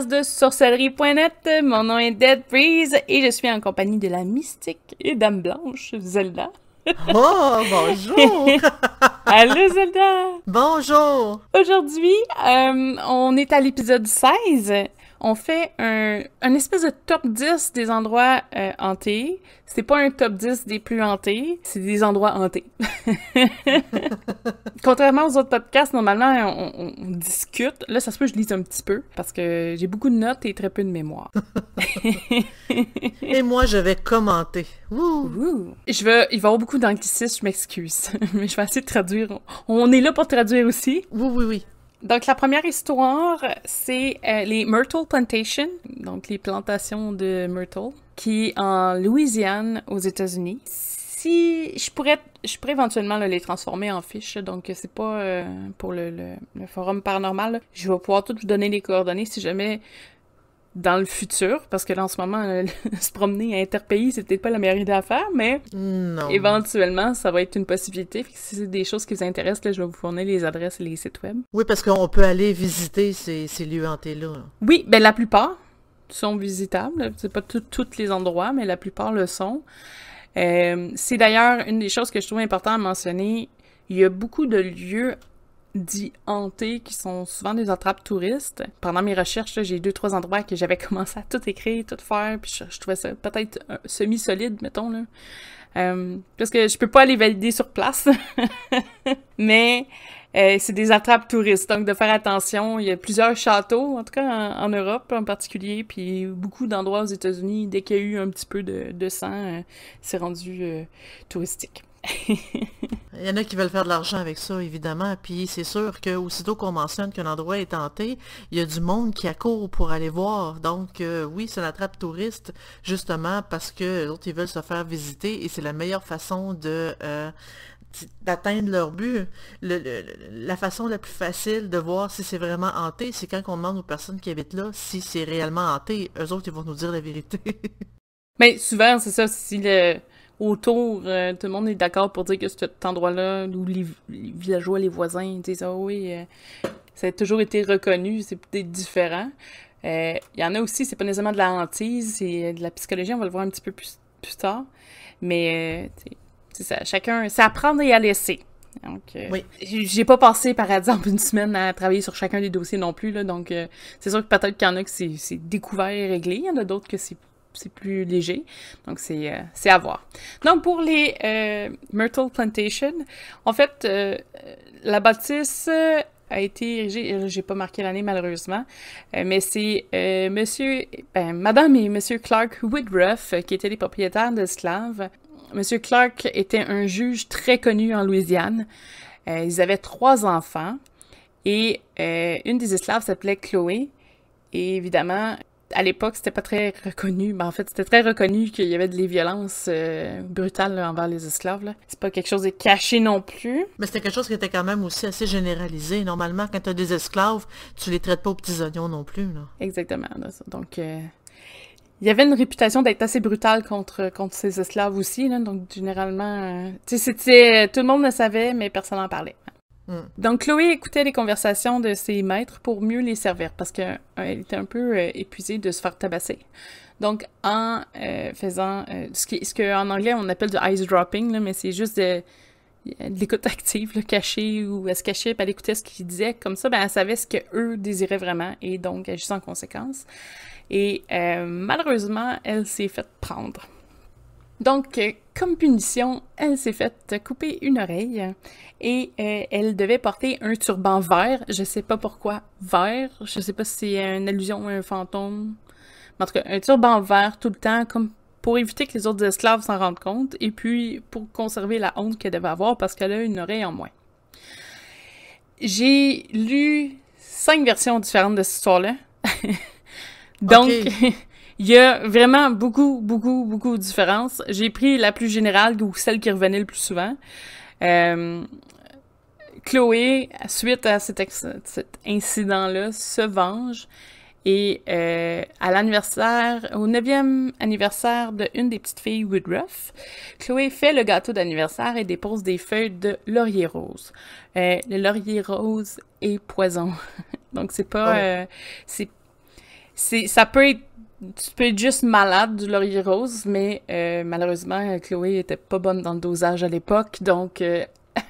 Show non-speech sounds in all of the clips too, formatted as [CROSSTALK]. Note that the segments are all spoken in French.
de sorcellerie.net. Mon nom est Dead Breeze et je suis en compagnie de la mystique et Dame Blanche, Zelda. [LAUGHS] Oh, bonjour! [LAUGHS] Allô, Zelda! Bonjour! Aujourd'hui, euh, on est à l'épisode 16 on fait un, espèce de top 10 des endroits euh, hantés. C'est pas un top 10 des plus hantés, c'est des endroits hantés. [LAUGHS] Contrairement aux autres podcasts, normalement, on, discute. Là, ça se peut que je lise un petit peu parce que j'ai beaucoup de notes et très peu de mémoire. et moi, je vais commenter. Je veux, il va y avoir beaucoup d'anglicismes, je m'excuse. [LAUGHS] Mais je vais essayer de traduire. On est là pour traduire aussi. Oui, oui, oui. Donc, la première histoire, c'est euh, les Myrtle Plantation, donc les plantations de Myrtle, qui est en Louisiane, aux États-Unis. Si je pourrais, je pourrais éventuellement les transformer en fiches, donc euh, c'est pas euh, pour le, forum paranormal. Je vais pouvoir tout vous donner les coordonnées si jamais dans le futur, parce que là, en ce moment, euh, [LAUGHS] se promener à interpays, c'est peut-être pas la meilleure idée à faire, mais éventuellement, ça va être une possibilité. si c'est des choses qui vous intéressent, je vais vous fournir les adresses et les sites web. Oui, parce qu'on peut aller visiter ces, lieux hantés-là. Oui, ben la plupart sont visitables. C'est pas tous les endroits, mais la plupart le sont. Euh, c'est d'ailleurs une des choses que je trouve important à mentionner. Il y a beaucoup de lieux dits hantés qui sont souvent des attrapes touristes. Pendant mes recherches, j'ai deux, trois endroits que j'avais [LAUGHS] commencé à tout écrire, tout faire, puis je, trouvais ça peut-être semi-solide, mettons, là. Euh, parce que je peux pas aller valider sur place. [LAUGHS] Mais euh, c'est des attrapes touristes, donc de faire attention. Il y a plusieurs châteaux, en tout cas en, Europe en particulier, puis beaucoup d'endroits aux États-Unis. Dès qu'il y a eu un petit peu de, de sang, euh, c'est rendu euh, touristique. [LAUGHS] Il y en a qui veulent faire de l'argent avec ça, évidemment. Puis c'est sûr aussitôt qu'on mentionne qu'un endroit est hanté il y a du monde qui accourt pour aller voir. Donc euh, oui, c'est la trappe touriste, justement, parce que d'autres, ils veulent se faire visiter et c'est la meilleure façon de... Euh, d'atteindre leur but. Le, la façon la plus facile de voir si c'est vraiment hanté, c'est quand on demande aux personnes qui habitent là si c'est réellement hanté. Eux autres, ils vont nous dire la vérité. [LAUGHS] Mais souvent, c'est ça, si le, autour, euh, tout le monde est d'accord pour dire que cet endroit-là, où les, villageois, les voisins disent Ah oui, euh, ça a toujours été reconnu, c'est peut-être différent. Euh, il y en a aussi, c'est pas nécessairement de la hantise, c'est de la psychologie, on va le voir un petit peu plus, plus tard. Mais c'est ça, chacun, c'est à et à laisser. Donc, j'ai pas passé, par exemple, une semaine à travailler sur chacun des dossiers non plus, là, donc c'est sûr que peut-être qu'il y en a que c'est découvert et réglé, il y en a d'autres que c'est c'est plus léger. Donc, c'est, euh, c'est à voir. Donc, pour les euh, Myrtle Plantation, en fait, euh, la bâtisse a été érigée, j'ai pas marqué l'année malheureusement, mais c'est monsieur, ben, madame et monsieur Clark Woodruff qui étaient les propriétaires d'esclaves. Monsieur Clark était un juge très connu en Louisiane. ils avaient trois enfants et une des esclaves s'appelait Chloé. Et évidemment, à l'époque, c'était pas très reconnu. Mais ben, en fait, c'était très reconnu qu'il y avait des violences euh, brutales envers les esclaves. C'est pas quelque chose de caché non plus. Mais c'était quelque chose qui était quand même aussi assez généralisé. Normalement, quand tu as des esclaves, tu les traites pas aux petits oignons non plus. Exactement. donc, euh, il y avait une réputation d'être assez brutal contre, contre ces esclaves aussi. donc, généralement, euh, c'était tout le monde le savait, mais personne n'en parlait. Mm. Donc, Chloé écoutait les conversations de ses maîtres pour mieux les servir parce qu'elle était un peu euh, épuisée de se faire tabasser. Donc, en euh, faisant euh, ce qu'en ce en anglais on appelle du ice dropping, mais c'est juste de, l'écoute active, le cachée, ou elle se cachait, elle écoutait ce qu'ils disaient. Comme ça, ben, elle savait ce qu'eux désiraient vraiment et donc agissait en conséquence. Et malheureusement, elle s'est faite prendre. Donc, euh, comme punition, elle s'est faite couper une oreille et euh, elle devait porter un turban vert. Je sais pas pourquoi vert. Je sais pas si c'est une allusion à un fantôme. Mais en tout cas, un turban vert tout le temps, comme pour éviter que les autres esclaves s'en rendent compte et puis pour conserver la honte qu'elle devait avoir parce qu'elle a une oreille en moins. J'ai lu cinq versions différentes de cette histoire-là. [LAUGHS] Donc, [LAUGHS] Il y a vraiment beaucoup, beaucoup, beaucoup de différences. J'ai pris la plus générale ou celle qui revenait le plus souvent. Euh, Chloé, suite à cet, cet incident-là, se venge et euh, à l'anniversaire, au neuvième anniversaire de une des petites filles Woodruff, Chloé fait le gâteau d'anniversaire et dépose des feuilles de laurier rose. Euh, le laurier rose est poison. [LAUGHS] Donc c'est pas, ça peut être tu peux être juste malade du laurier rose, mais euh, malheureusement, Chloé était pas bonne dans le dosage à l'époque, donc euh, [LAUGHS]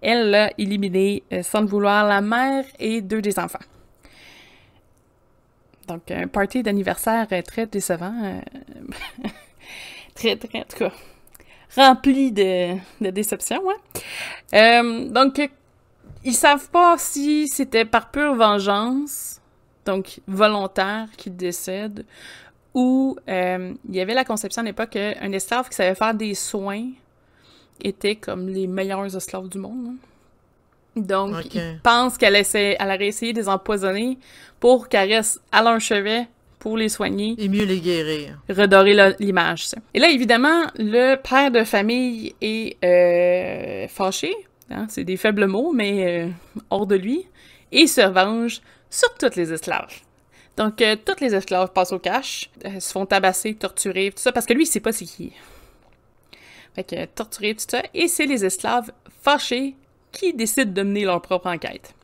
elle l'a éliminé euh, sans le vouloir la mère et deux des enfants. Donc, un party d'anniversaire très décevant. [LAUGHS] très, très, en tout cas, rempli de, de déceptions. Hein. donc, ils savent pas si c'était par pure vengeance donc volontaire, qui décède, Ou, euh, il y avait la conception à l'époque qu'un esclave qui savait faire des soins était comme les meilleurs esclaves du monde. Hein. Donc, pense qu'elle essaie, elle aurait essayé de les empoisonner pour qu'elle reste à leur chevet pour les soigner. Et mieux les guérir. Redorer l'image. Et là, évidemment, le père de famille est euh, fâché. Hein, c'est des faibles mots, mais euh, hors de lui. Et se venge sur toutes les esclaves. Donc, euh, toutes les esclaves passent au cache, euh, se font tabasser, torturer, tout ça, parce que lui, il sait pas c'est qui. Fait que, torturer, tout ça, et c'est les esclaves fâchés qui décident de mener leur propre enquête.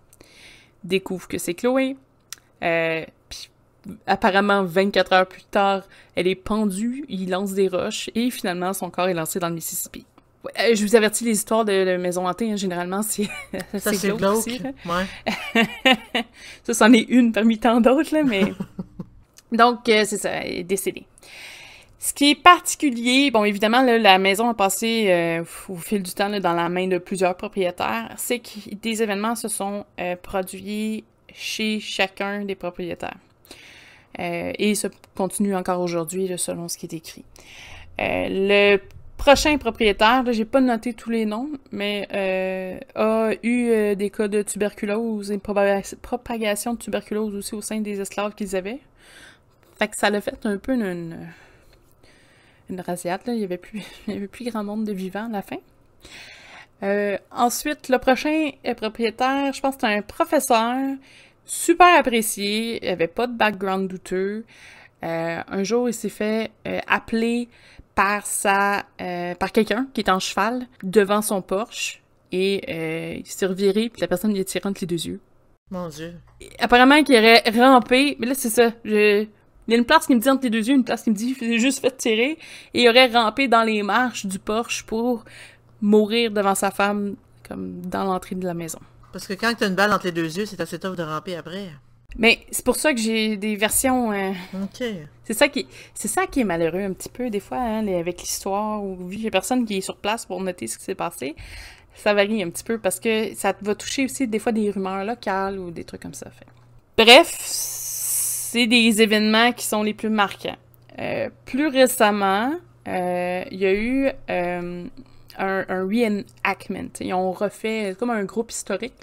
Découvre que c'est Chloé, euh, puis apparemment, 24 heures plus tard, elle est pendue, il lance des roches, et finalement, son corps est lancé dans le Mississippi. Euh, je vous avertis, les histoires de, la maison hantée, hein, généralement, c'est Ça, [LAUGHS] c'est glauque. Aussi, [LAUGHS] ça, c'en est une parmi tant d'autres, mais... [LAUGHS] Donc, euh, c'est ça, décédé. est Ce qui est particulier, bon, évidemment, la maison a passé euh, au fil du temps dans la main de plusieurs propriétaires, c'est que des événements se sont produits chez chacun des propriétaires. et ça continue encore aujourd'hui, selon ce qui est écrit. le prochain propriétaire, j'ai pas noté tous les noms, mais euh, a eu euh, des cas de tuberculose et propagation de tuberculose aussi au sein des esclaves qu'ils avaient. Fait que ça l'a fait un peu une, une, Il y, avait plus, [LAUGHS] plus grand nombre de vivants à la fin. Euh, ensuite, le prochain propriétaire, je pense que c'est un professeur, super apprécié, il avait pas de background douteux. un jour, il s'est fait appeler par euh, par quelqu'un qui est en cheval devant son porche et euh, il s'est reviré puis la personne lui a tiré entre les deux yeux. Mon dieu. apparemment qu'il aurait rampé, mais là c'est ça, il y a une place qui me dit entre les deux yeux, une place qui me dit s'est juste fait tirer et il aurait rampé dans les marches du porche pour mourir devant sa femme comme dans l'entrée de la maison. Parce que quand as une balle entre les deux yeux, c'est assez tough de ramper après. Mais c'est pour ça que j'ai des versions. Euh, OK. C'est ça, qui, ça qui est malheureux un petit peu, des fois, hein, avec l'histoire, ou il personne qui est sur place pour noter ce qui s'est passé. Ça varie un petit peu parce que ça va toucher aussi des fois des rumeurs locales ou des trucs comme ça. Bref, c'est des événements qui sont les plus marquants. Euh, plus récemment, euh, il y a eu un, reenactment. Ils ont refait comme un groupe historique.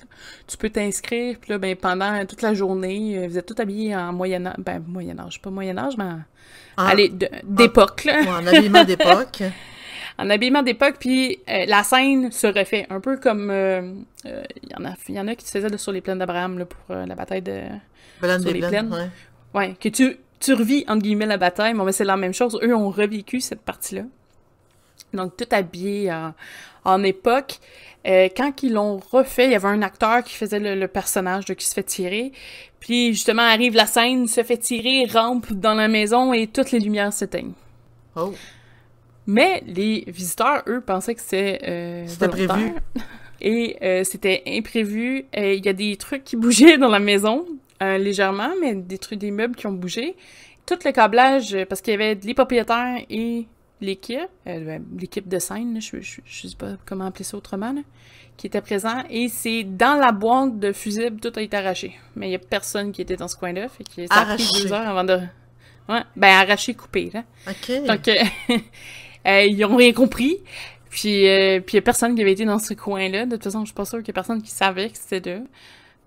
Tu peux t'inscrire, puis ben, pendant toute la journée, euh, vous êtes tous habillés en Moyen Âge. Ben, Moyen Âge, pas Moyen Âge, mais ah. allez, ah. d'époque. En, habillement d'époque. [LAUGHS] en habillement d'époque, puis euh, la scène se refait. Un peu comme. Il euh, y, en a, y en a qui se faisaient sur les plaines d'Abraham pour la bataille de. sur les plaines. Ouais. Que tu, tu revis, entre guillemets, la bataille, mais c'est la même chose. Eux ont revécu cette partie-là donc tout habillé en, époque. Euh, quand ils l'ont refait, il y avait un acteur qui faisait le, personnage qui se fait tirer. Puis justement arrive la scène, se fait tirer, rampe dans la maison et toutes les lumières s'éteignent. Oh. Mais les visiteurs, eux, pensaient que c'était euh, C'était prévu. [LAUGHS] Et euh, c'était imprévu. Il y a des trucs qui bougeaient dans la maison, légèrement, mais des trucs, des meubles qui ont bougé. Tout le câblage, parce qu'il y avait les propriétaires et l'équipe, euh, ben, l'équipe de scène, je ne sais pas comment appeler ça autrement, qui était présent, et c'est dans la boîte de fusibles, tout a été arraché. Mais il n'y a personne qui était dans ce coin-là, fait que ça a pris deux heures avant de... Ouais, ben arraché, coupé, OK. Donc, euh, [LAUGHS] euh, ils n'ont rien compris, puis puis il n'y a personne qui avait été dans ce coin-là. De toute façon, je suis pas sûre qu'il y a personne qui savait que c'était là.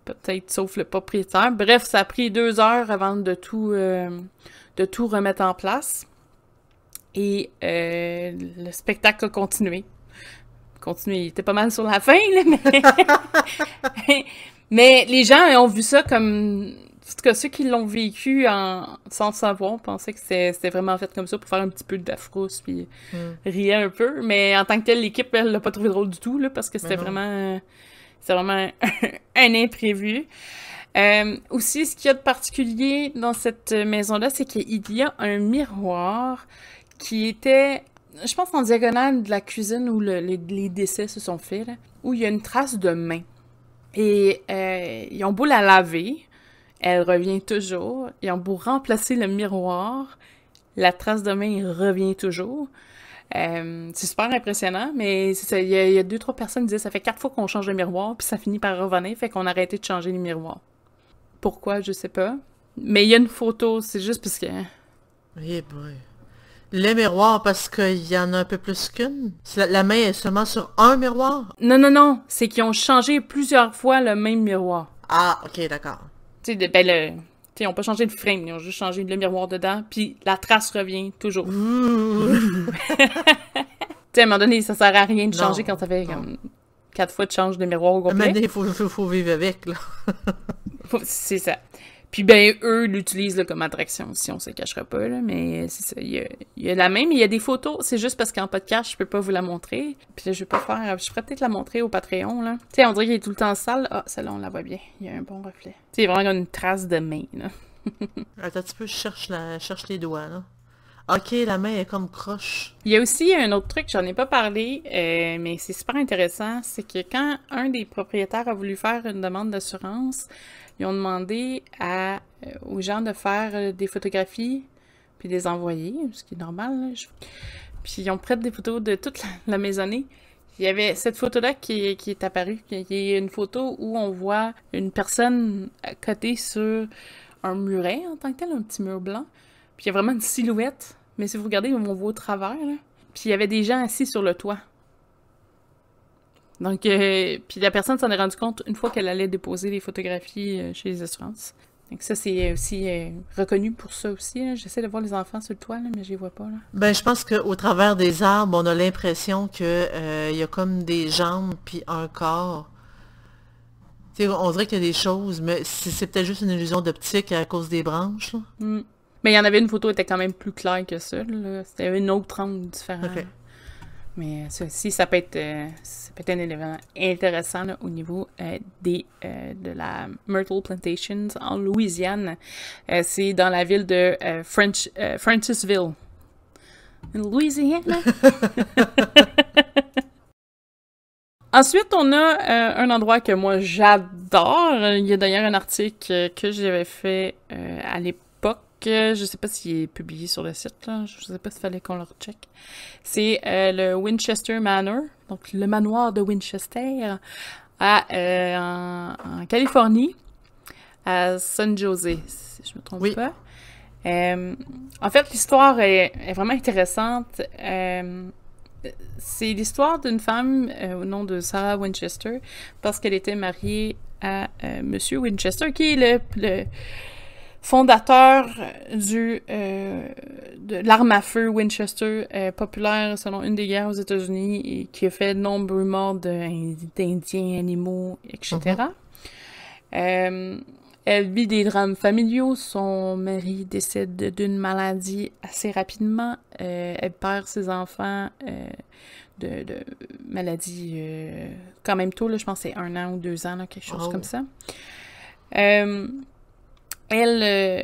Peut-être sauf le propriétaire. Bref, ça a pris deux heures avant de tout, de tout remettre en place. Et euh, le spectacle a continué. il était pas mal sur la fin, [LAUGHS] mais... les gens ont vu ça comme... En tout cas, ceux qui l'ont vécu sans savoir pensaient que c'était vraiment fait comme ça pour faire un petit peu de puis mm. un peu. Mais en tant que telle, l'équipe, elle l'a pas trouvé drôle du tout, là, parce que c'était vraiment... vraiment [LAUGHS] un imprévu. Euh, aussi, ce qu'il y a de particulier dans cette maison-là, c'est qu'il y a un miroir qui était, je pense, en diagonale de la cuisine où les, décès se sont faits, où il y a une trace de main. Et euh, ils ont beau la laver, elle revient toujours. Ils ont beau remplacer le miroir, la trace de main revient toujours. Euh, c'est super impressionnant, mais il y, a deux, trois personnes qui disaient ça fait quatre fois qu'on change le miroir, puis ça finit par revenir, fait qu'on a arrêté de changer le miroir. » Pourquoi, je sais pas. Mais il y a une photo, c'est juste parce que. Les miroirs, parce qu'il y en a un peu plus qu'une. La, main est seulement sur un miroir? Non, non, non. C'est qu'ils ont changé plusieurs fois le même miroir. Ah, ok, d'accord. Tu sais, ben, le... T'sais, ils pas changé de frame, ils ont juste changé le miroir dedans, puis la trace revient toujours. [LAUGHS] tu à un moment donné, ça sert à rien de changer quand ça fait comme quatre fois de change de miroir au complet. Mais il faut, faut, vivre avec, là. [LAUGHS] c'est ça. Puis ben eux l'utilisent comme attraction, si on se cachera pas, mais euh, c'est ça. Il y, a, la main, mais il y a des photos, c'est juste parce qu'en podcast, je peux pas vous la montrer. Puis là, je vais pas faire. Je pourrais peut-être la montrer au Patreon, là. Tu sais, on dirait qu'il est tout le temps sale. Ah, celle-là, on la voit bien. Il y a un bon reflet. Tu sais, vraiment une trace de main, là. [LAUGHS] Attends, tu peux cherche la... cherche les doigts, là. Ok, la main est comme croche. Il y a aussi un autre truc, j'en ai pas parlé, euh, mais c'est super intéressant, c'est que quand un des propriétaires a voulu faire une demande d'assurance, ils ont demandé euh, aux gens de faire euh, des photographies puis les envoyer, ce qui est normal. Puis ils ont prêté des photos de toute la, maisonnée. Il y avait cette photo-là qui, est apparue, qui est une photo où on voit une personne cotée sur un muret en tant que tel, un petit mur blanc. Puis il y a vraiment une silhouette, mais si vous regardez, on voit au travers. Puis il y avait des gens assis sur le toit. Donc, euh, puis la personne s'en est rendue compte une fois qu'elle allait déposer les photographies euh, chez les assurances. Donc ça, c'est euh, aussi reconnu pour ça aussi. J'essaie de voir les enfants sur le toit, mais je les vois pas. Là. Ben, je pense qu'au travers des arbres, on a l'impression qu'il y a comme des jambes puis un corps. on dirait qu'il y a des choses, mais c'est peut-être juste une illusion d'optique à cause des branches. Mm. Mais il y en avait une photo qui était quand même plus claire que ça. C'était une autre angle différente. Mais euh, ça ça peut être, euh, ça peut être un élément intéressant au niveau euh, des, de la Myrtle Plantations en Louisiane. c'est dans la ville de French, Francisville. Louisiane. [LAUGHS] Ensuite, on a un endroit que moi j'adore. Il y a d'ailleurs un article que j'avais fait à l'époque que je sais pas s'il est publié sur le site, là. je sais pas s'il fallait qu'on le recheck. C'est euh, le Winchester Manor, donc le manoir de Winchester, à, euh, en, Californie, à San Jose, si je me trompe pas. Euh, en fait, l'histoire est, vraiment intéressante. c'est l'histoire d'une femme au nom de Sarah Winchester, parce qu'elle était mariée à Monsieur Winchester, qui est le fondateur euh, du, euh, de l'arme à feu Winchester, euh, populaire selon une des guerres aux États-Unis et qui a fait de nombreux morts d'Indiens, animaux, etc. Mhm. elle vit des drames familiaux. Son mari décède d'une maladie assez rapidement. elle perd ses enfants de, de maladies quand même tôt. Là, je pense c'est un an ou deux ans, quelque chose comme ça elle, euh,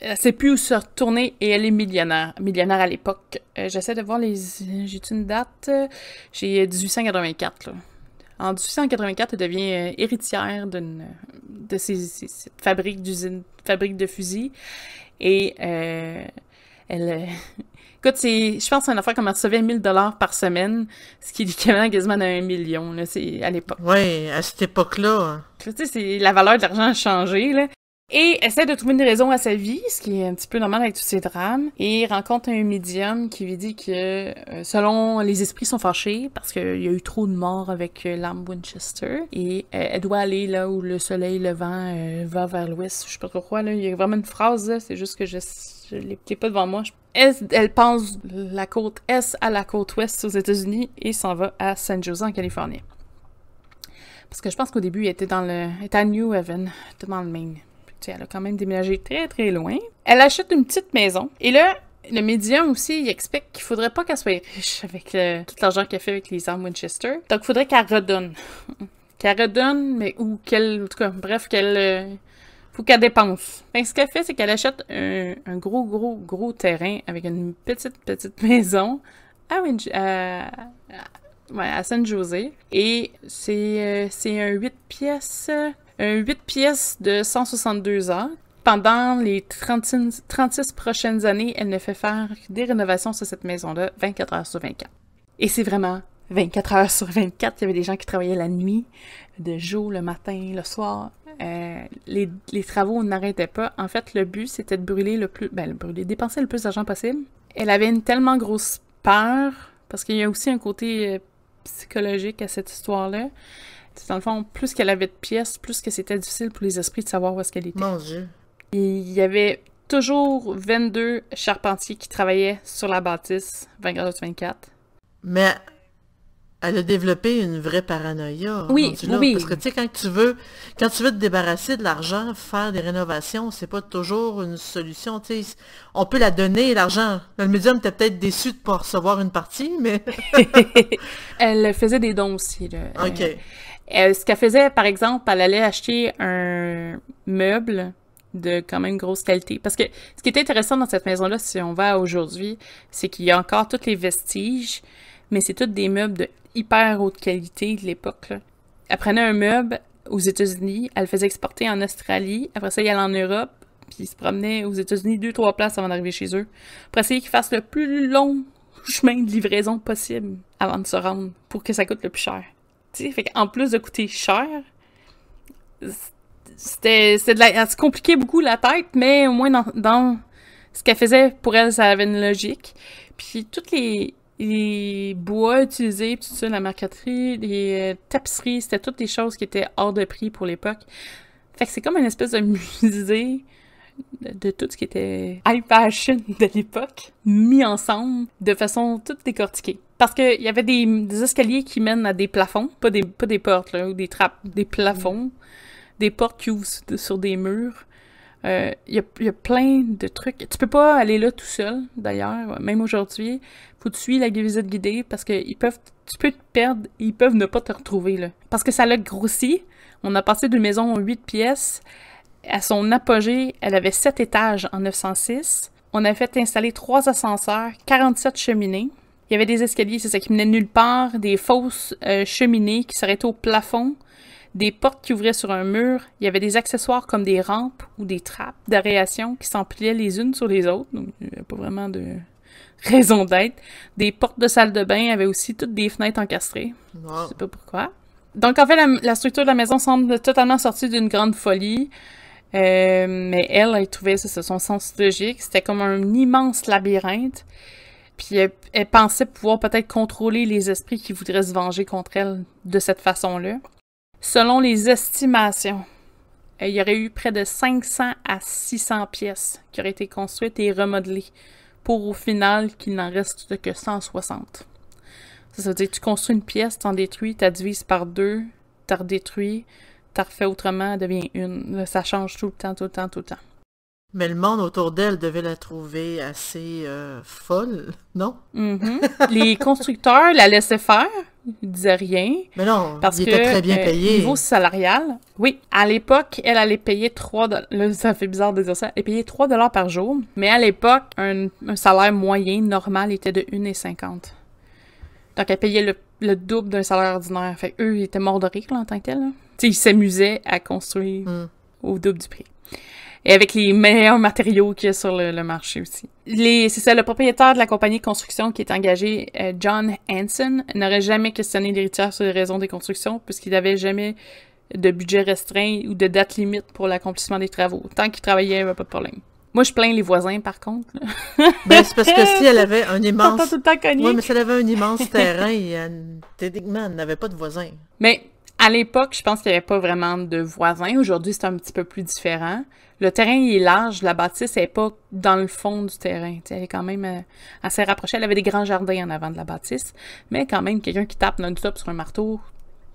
elle sait plus où se retourner et elle est millionnaire. Millionnaire à l'époque. Euh, j'essaie de voir les. J'ai une date. J'ai 1884. Là. En 1884, elle devient euh, héritière d'une de ces, fabriques d'usine, fabrique de fusils. Et euh, elle. [LAUGHS] Écoute, je pense que c'est une affaire comme elle recevait 1000 dollars par semaine, ce qui est équivalent quasiment d'un million là, à l'époque. Oui, à cette époque-là. Hein. Tu sais, la valeur de l'argent a changé. Là et essaie de trouver une raison à sa vie, ce qui est un petit peu normal avec tous ces drames, et rencontre un médium qui lui dit que, euh, selon les esprits sont fâchés parce qu'il y a eu trop de morts avec euh, l'âme Winchester, et euh, elle doit aller là où le soleil levant va vers l'ouest, je sais pas pourquoi, là, il y a vraiment une phrase, c'est juste que je, je l'ai pas devant moi, elle pense la côte est à la côte ouest aux États-Unis et s'en va à San Jose en Californie. Parce que je pense qu'au début, elle était dans le, à New Haven, dans le Maine. Tu elle a quand même déménagé très, très loin. Elle achète une petite maison. Et là, le médium aussi, il explique qu'il faudrait pas qu'elle soit riche avec euh, tout l'argent qu'elle fait avec les armes Winchester. Donc, il faudrait qu'elle redonne. [LAUGHS] qu'elle redonne, mais ou qu'elle, en tout cas, bref, qu'elle, euh, faut qu'elle dépense. Ben, ce qu'elle fait, c'est qu'elle achète un, gros, gros, gros terrain avec une petite, petite [LAUGHS] maison à, San José. Et c'est, euh, c'est un 8 pièces un euh, 8 pièces de 162 heures. Pendant les 36 prochaines années, elle ne fait faire que des rénovations sur cette maison-là 24 heures sur 24. Et c'est vraiment 24 heures sur 24. Il y avait des gens qui travaillaient la nuit, de jour, le matin, le soir. Euh, les, travaux n'arrêtaient pas. En fait, le but, c'était de brûler le plus... Ben, brûler, dépenser le plus d'argent possible. Elle avait une tellement grosse peur, parce qu'il y a aussi un côté euh, psychologique à cette histoire-là, dans le fond, plus qu'elle avait de pièces, plus que c'était difficile pour les esprits de savoir où est-ce qu'elle était. Mon Dieu. il y avait toujours 22 charpentiers qui travaillaient sur la bâtisse 24 24. Mais elle a développé une vraie paranoïa. Hein, oui, oui. Parce que tu sais, quand tu veux, quand tu veux te débarrasser de l'argent, faire des rénovations, c'est pas toujours une solution. On peut la donner, l'argent. Le médium était peut-être déçu de ne pas recevoir une partie, mais. [LAUGHS] elle faisait des dons aussi. OK. Euh, euh, ce qu'elle faisait, par exemple, elle allait acheter un meuble de quand même grosse qualité. Parce que ce qui est intéressant dans cette maison-là, si on va aujourd'hui, c'est qu'il y a encore tous les vestiges, mais c'est tous des meubles de hyper haute qualité de l'époque. Elle prenait un meuble aux États-Unis, elle le faisait exporter en Australie, après ça, il allait en Europe, puis il se promenait aux États-Unis deux, trois places avant d'arriver chez eux, pour essayer qu'ils fassent le plus long chemin de livraison possible avant de se rendre, pour que ça coûte le plus cher fait en plus de coûter cher, c'était, de compliquait beaucoup la tête, mais au moins dans, ce qu'elle faisait pour elle, ça avait une logique. Puis toutes les, bois utilisés, tout la marqueterie, les euh, tapisseries, c'était toutes des choses qui étaient hors de prix pour l'époque. Fait que c'est comme une espèce de [LAUGHS] musée de, tout ce qui était high fashion de l'époque, mis ensemble de façon toute décortiquée. Parce qu'il y avait des, escaliers qui mènent à des plafonds, pas des, pas des portes, là, ou des trappes, des plafonds, des portes qui ouvrent sur des murs. Il euh, y, a, plein de trucs. Tu peux pas aller là tout seul, d'ailleurs, même aujourd'hui. Faut que tu suis la visite guidée parce que ils peuvent, tu peux te perdre, ils peuvent ne pas te retrouver. Là. Parce que ça l'a grossi. On a passé d'une maison en huit pièces à son apogée, elle avait sept étages en 906. On avait fait installer trois ascenseurs, 47 cheminées. Il y avait des escaliers, c'est ça, qui menait nulle part, des fausses euh, cheminées qui s'arrêtaient au plafond, des portes qui ouvraient sur un mur. Il y avait des accessoires comme des rampes ou des trappes d'aération qui s'empliaient les unes sur les autres. Donc, il n'y avait pas vraiment de [LAUGHS] raison d'être. Des portes de salle de bain avaient aussi toutes des fenêtres encastrées. Je ne sais pas pourquoi. Donc, en fait, la, la, structure de la maison semble totalement sortie d'une grande folie. Euh, mais elle, elle trouvait ça, son sens logique. C'était comme un immense labyrinthe. Puis elle, pensait pouvoir peut-être contrôler les esprits qui voudraient se venger contre elle de cette façon-là. Selon les estimations, euh, il y aurait eu près de 500 à 600 pièces qui auraient été construites et remodelées pour au final qu'il n'en reste que 160. Ça, veut dire que tu construis une pièce, en détruis, t'as divises par deux, t'as redétruis, t'as refait autrement, devient une. Ça change tout le temps, tout le temps, tout le temps. Mais le monde autour d'elle devait la trouver assez euh, folle, [LAUGHS] non? Mm-hmm. Les constructeurs la laissaient faire, ils disaient rien. Mais non, parce il que, très bien euh, payé. Euh, niveau salarial, oui, à l'époque, elle allait payer 3 là, ça fait bizarre de dire ça, elle payait 3 dollars par jour, mais à l'époque, un, salaire moyen normal était de 1,50. Donc elle payait le, double d'un salaire ordinaire. Fait eux, ils étaient morts de rire en tant que tel sais, ils s'amusaient à construire hmm. au double du prix. Et avec les meilleurs matériaux qu'il y a sur le, marché aussi. c'est ça, le propriétaire de la compagnie de construction qui est engagé, euh, John Hanson, n'aurait jamais questionné l'héritière sur les raisons des constructions, puisqu'il n'avait jamais de budget restreint ou de date limite pour l'accomplissement des travaux. Tant qu'il travaillait, il n'y avait pas de problème. Moi, je plains les voisins, par contre. ben, c'est parce que si elle avait un [LAUGHS] immense... ouais, mais elle avait un immense terrain, et elle n'avait pas de voisins. Mais à l'époque, je pense qu'il n'y avait pas vraiment de voisins. Aujourd'hui, c'est un petit peu plus différent. Le terrain est large, la bâtisse n'est pas dans le fond du terrain. elle est quand même euh, assez rapprochée. Elle avait des grands jardins en avant de la bâtisse. Mais quand même, quelqu'un qui tape non-stop sur un marteau,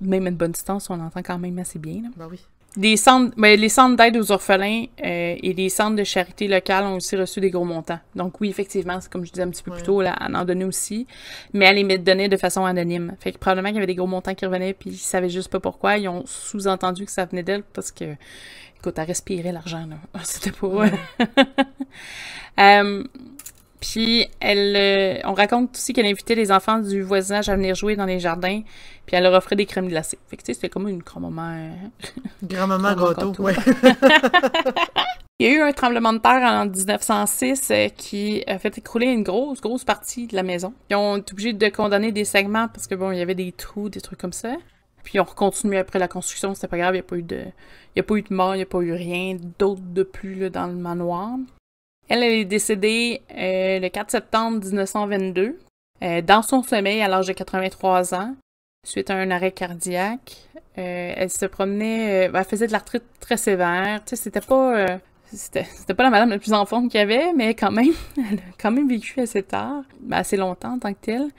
même à une bonne distance, on l'entend quand même assez bien. Ben oui. Des centres, ben, les centres d'aide aux orphelins euh, et les centres de charité locales ont aussi reçu des gros montants. Donc oui, effectivement, c'est comme je disais un petit peu plus tôt, là, à en donner aussi, mais à les donner de façon anonyme. Fait que probablement qu'il y avait des gros montants qui revenaient, puis ils savaient juste pas pourquoi. Ils ont sous-entendu que ça venait d'elle parce que, écoute, elle respirait l'argent, là. [LAUGHS] C'était pour... [LAUGHS] Puis elle, euh, on raconte aussi qu'elle invitait les enfants du voisinage à venir jouer dans les jardins, puis elle leur offrait des crèmes glacées. Fait que tu sais, c'était comme une grand-maman. Euh, grand-maman [LAUGHS] gâteau, ouais. [LAUGHS] Il y a eu un tremblement de terre en 1906 euh, qui a fait écrouler une grosse, grosse partie de la maison. Ils ont été obligés de condamner des segments parce que bon, il y avait des trous, des trucs comme ça. Puis on continue après la construction, c'était pas grave, il n'y a pas eu de. a pas eu de mort, il n'y a pas eu rien d'autre de plus dans le manoir. Elle, est décédée euh, le 4 septembre 1922, euh, dans son sommeil à l'âge de 83 ans, suite à un arrêt cardiaque. Euh, elle se promenait, elle faisait de l'arthrite très sévère. Tu sais, c'était pas c'était, pas la madame la plus en forme qu'il y avait, mais quand même, [LAUGHS] elle a quand même vécu assez tard, assez longtemps en tant que telle.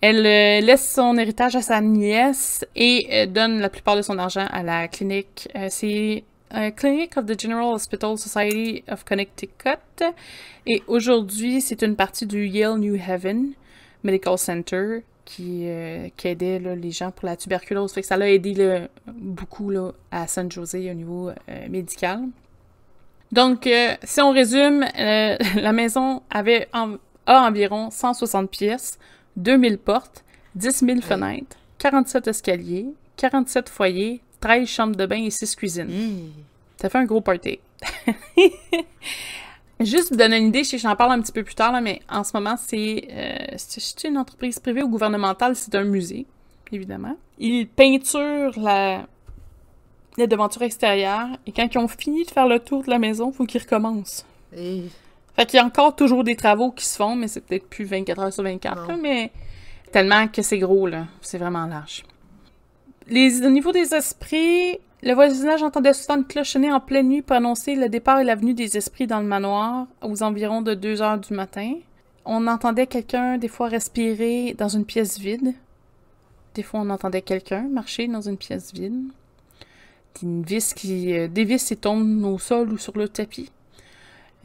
Elle laisse son héritage à sa nièce et donne la plupart de son argent à la clinique. Euh, clinique of the General Hospital Society of Connecticut. Et aujourd'hui, c'est une partie du Yale New Haven Medical Center qui, euh, aidait les gens pour la tuberculose. ça l'a aidé beaucoup à San Jose au niveau euh, médical. Donc, si on résume, [LAUGHS] la maison avait environ 160 pièces, 2000 portes, 10 000 fenêtres, 47 escaliers, 47 foyers, 13 chambres de bain et 6 cuisines. Hmm. Ça fait un gros party. [LAUGHS] Juste pour donner une idée, je j'en parle un petit peu plus tard, mais en ce moment, euh, c'est une entreprise privée ou gouvernementale, c'est un musée, évidemment. Ils peinturent la, la devanture extérieure et quand ils ont fini de faire le tour de la maison, il faut qu'ils recommencent. Et... Eh. Fait qu'il y a encore toujours des travaux qui se font, mais c'est peut-être plus 24 heures sur 24, mais tellement que c'est gros, C'est vraiment large au niveau des esprits, le voisinage entendait souvent une cloche sonner en pleine nuit pour annoncer le départ et l'avenue des esprits dans le manoir aux environs de 2 heures du matin. On entendait quelqu'un des fois respirer dans une pièce vide. Des fois, on entendait quelqu'un marcher dans une pièce vide. Des vis qui euh, Des dévisse et tombe au sol ou sur le tapis.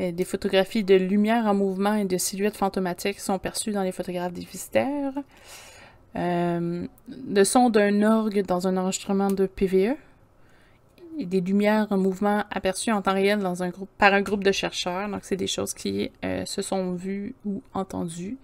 Euh, des photographies de lumière en mouvement et de silhouettes fantomatiques sont perçues dans les photographes des visiteurs. Euh, le son d'un orgue dans un enregistrement de PVE. Et des lumières en mouvement aperçues en temps réel dans un groupe, par un groupe de chercheurs. Donc, c'est des choses qui euh, se sont vues ou entendues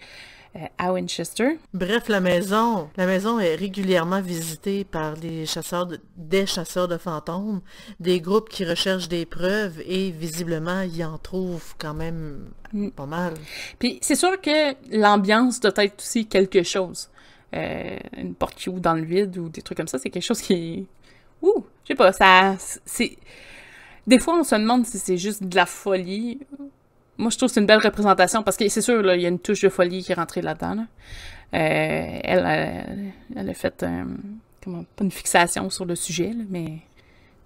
euh, à Winchester. Bref, la maison, la maison est régulièrement visitée par les chasseurs des chasseurs de fantômes, des groupes qui recherchent des preuves et visiblement, ils en trouvent quand même mm. pas mal. Puis, c'est sûr que l'ambiance doit être aussi quelque chose. Euh, une porte qui ouvre dans le vide ou des trucs comme ça. C'est quelque chose qui est. Ouh, je sais pas, ça. C'est. Des fois, on se demande si c'est juste de la folie. Moi, je trouve que c'est une belle représentation parce que c'est sûr, là, il y a une touche de folie qui est rentrée là-dedans. Euh, elle, elle, a fait. pas une fixation sur le sujet, mais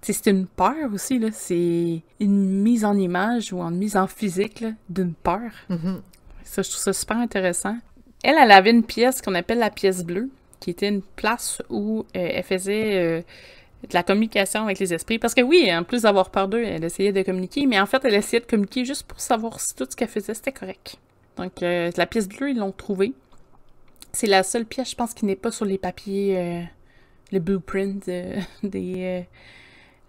c'est une peur aussi, là. C'est une mise en image ou une mise en physique d'une peur. Mm-hmm. Ça, je trouve ça super intéressant. Elle, elle avait une pièce qu'on appelle la pièce bleue, qui était une place où euh, elle faisait euh, de la communication avec les esprits. Parce que oui, en plus d'avoir peur d'eux, elle essayait de communiquer, mais en fait, elle essayait de communiquer juste pour savoir si tout ce qu'elle faisait, c'était correct. Donc, euh, la pièce bleue, ils l'ont trouvée. C'est la seule pièce, je pense, qui n'est pas sur les papiers, les le blueprint [LAUGHS] de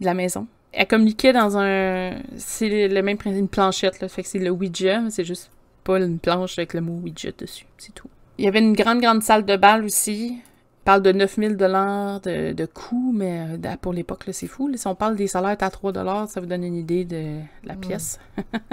la maison. Elle communiquait dans un... C'est le même principe, une planchette, là. Fait que c'est le Ouija, c'est juste une planche avec le mot widget dessus, c'est tout. Il y avait une grande, grande salle de bal aussi. parle de 9000 dollars de, de mais euh, pour l'époque, c'est fou. Si on parle des salaires à 3 dollars, ça vous donne une idée de la pièce.